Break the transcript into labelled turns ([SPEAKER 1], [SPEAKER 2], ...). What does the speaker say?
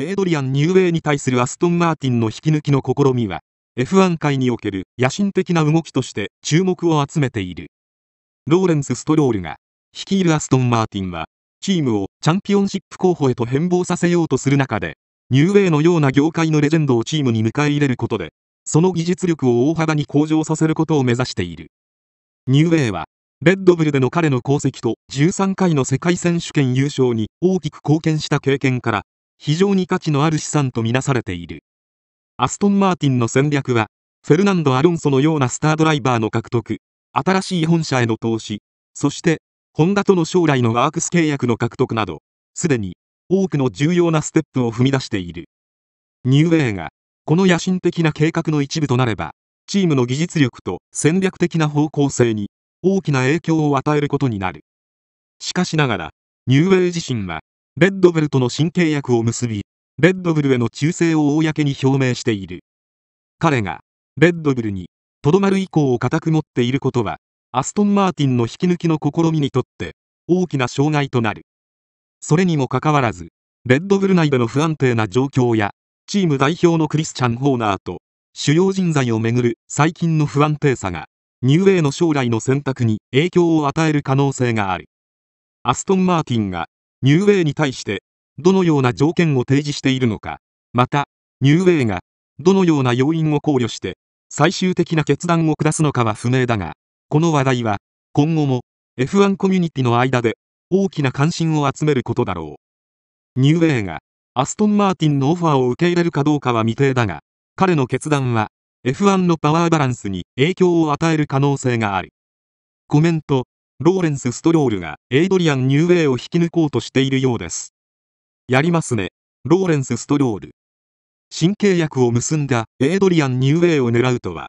[SPEAKER 1] エイドリアン・ニューウェイに対するアストン・マーティンの引き抜きの試みは F1 界における野心的な動きとして注目を集めているローレンス・ストロールが率いるアストン・マーティンはチームをチャンピオンシップ候補へと変貌させようとする中でニューウェイのような業界のレジェンドをチームに迎え入れることでその技術力を大幅に向上させることを目指しているニューウェイはレッドブルでの彼の功績と13回の世界選手権優勝に大きく貢献した経験から非常に価値のある資産とみなされているアストン・マーティンの戦略はフェルナンド・アロンソのようなスタードライバーの獲得新しい本社への投資そしてホンダとの将来のアークス契約の獲得などすでに多くの重要なステップを踏み出しているニューウェイがこの野心的な計画の一部となればチームの技術力と戦略的な方向性に大きな影響を与えることになるしかしながらニューウェイ自身はレッドブルとの新契約を結び、レッドブルへの忠誠を公に表明している。彼が、レッドブルに、とどまる意向を固く持っていることは、アストン・マーティンの引き抜きの試みにとって、大きな障害となる。それにもかかわらず、レッドブル内での不安定な状況や、チーム代表のクリスチャン・ホーナーと、主要人材をめぐる最近の不安定さが、ニューウェイの将来の選択に影響を与える可能性がある。アストン・マーティンがニューウェイに対してどのような条件を提示しているのかまたニューウェイがどのような要因を考慮して最終的な決断を下すのかは不明だがこの話題は今後も F1 コミュニティの間で大きな関心を集めることだろうニューウェイがアストン・マーティンのオファーを受け入れるかどうかは未定だが彼の決断は F1 のパワーバランスに影響を与える可能性があるコメントローレンス・ストロールがエイドリアン・ニューウェイを引き抜こうとしているようです。やりますね、ローレンス・ストロール。新契約を結んだエイドリアン・ニューウェイを狙うとは、